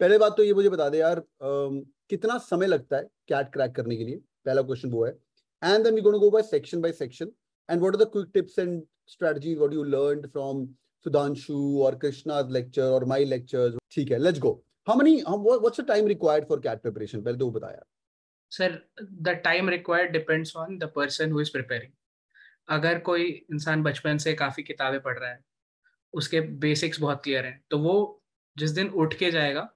पहले बात तो ये मुझे बता दे यार आ, कितना समय लगता है कैट क्रैक करने के लिए पहला क्वेश्चन वो है and then we gonna go by section by section and what are the quick tips and strategies what you learned from Sudhanshu और कृष्णाज लेक्चर और माय लेक्चर्स ठीक है let's go how many what's the time required for CAT preparation पहले तो वो बताया sir the time required depends on the person who is preparing अगर कोई इंसान बचपन से काफ़ी किताबें पढ़ रहा है उसके बेसिक्स बहुत क्लियर हैं तो वो जिस दिन उठ के जाएगा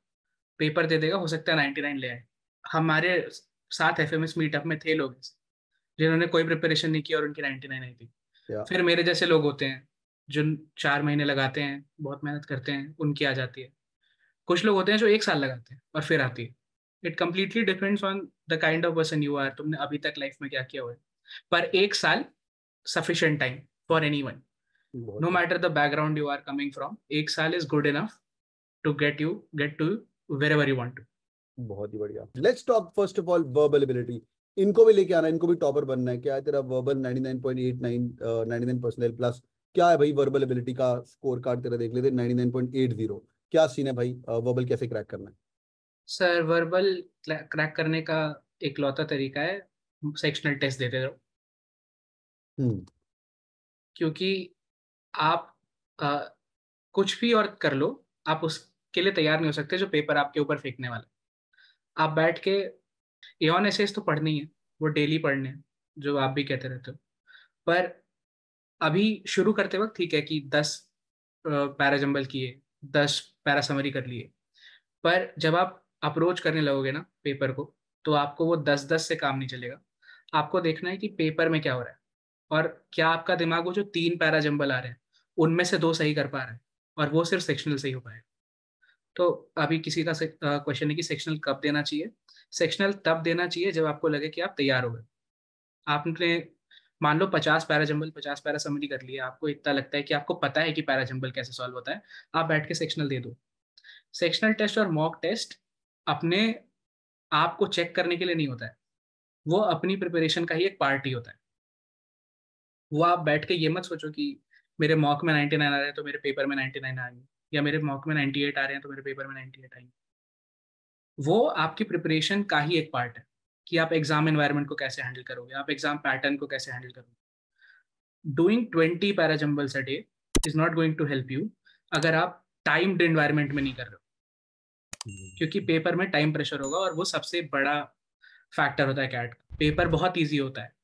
पेपर दे देगा हो सकता है नाइन्टी नाइन ले आए हमारे साथ एफ एम मीटअप में थे लोग जिन्होंने कोई प्रिपरेशन नहीं किया और उनकी नाइन्टी नाइन आई थी फिर मेरे जैसे लोग होते हैं जो चार महीने लगाते हैं बहुत मेहनत करते हैं उनकी आ जाती है कुछ लोग होते हैं जो एक साल लगाते हैं और फिर आती है it completely depends on the kind of person you are तुमने अभी तक लाइफ में क्या किया हुआ है पर एक साल sufficient time for any one no matter the background you are coming from एक साल is good enough to get you get to wherever you want to. बहुत ही बढ़िया let's talk first of all verbal ability इनको भी लेके आना इनको भी टॉपर बनना है क्या है तेरा वर्बल 99.89 99 परसेंटाइल प्लस क्या है भाई वर्बल एबिलिटी का स्कोर कार्ड तेरा देख लेते 99.80 क्या सीन है भाई वर्बल uh, कैसे क्रैक करना है सर वर्बल क्रैक करने का एक लौता तरीका है सेक्शनल टेस्ट देते रहो हम्म। क्योंकि आप आ, uh, कुछ भी और कर लो आप उस के लिए तैयार नहीं हो सकते जो पेपर आपके ऊपर फेंकने वाला आप बैठ के एन एसेस तो पढ़नी है वो डेली पढ़ने हैं जो आप भी कहते रहते हो पर अभी शुरू करते वक्त ठीक है कि दस पैराजम्बल किए दस पैरासमरी कर लिए पर जब आप अप्रोच करने लगोगे ना पेपर को तो आपको वो दस दस से काम नहीं चलेगा आपको देखना है कि पेपर में क्या हो रहा है और क्या आपका दिमाग वो जो तीन पैराजम्बल आ रहे हैं उनमें से दो सही कर पा रहे हैं और वो सिर्फ सेक्शनल सही हो पाएगा तो अभी किसी का क्वेश्चन है कि सेक्शनल कब देना चाहिए सेक्शनल तब देना चाहिए जब आपको लगे कि आप तैयार हो गए आपने मान लो पचास पैराजम्बल पचास समरी कर लिया आपको इतना लगता है कि आपको पता है कि पैराजम्बल कैसे सॉल्व होता है आप बैठ के सेक्शनल दे दो सेक्शनल टेस्ट और मॉक टेस्ट अपने आप को चेक करने के लिए नहीं होता है वो अपनी प्रिपरेशन का ही एक पार्ट ही होता है वो आप बैठ के ये मत सोचो कि मेरे मॉक में नाइन आ रहा है तो मेरे पेपर में 99 आ गए या मेरे मॉक में 98 आ रहे हैं तो मेरे पेपर में 98 आएंगे वो आपकी प्रिपरेशन का ही एक पार्ट है कि आप एग्जाम एनवायरनमेंट को कैसे हैंडल करोगे आप एग्जाम पैटर्न को कैसे हैंडल करोगे doing twenty parajumbles a day is not going to help you अगर आप टाइम्ड एनवायरनमेंट में नहीं कर रहे हो क्योंकि पेपर में टाइम प्रेशर होगा और वो सबसे बड़ा फैक्टर होता है कैट पेपर बहुत ईजी होता है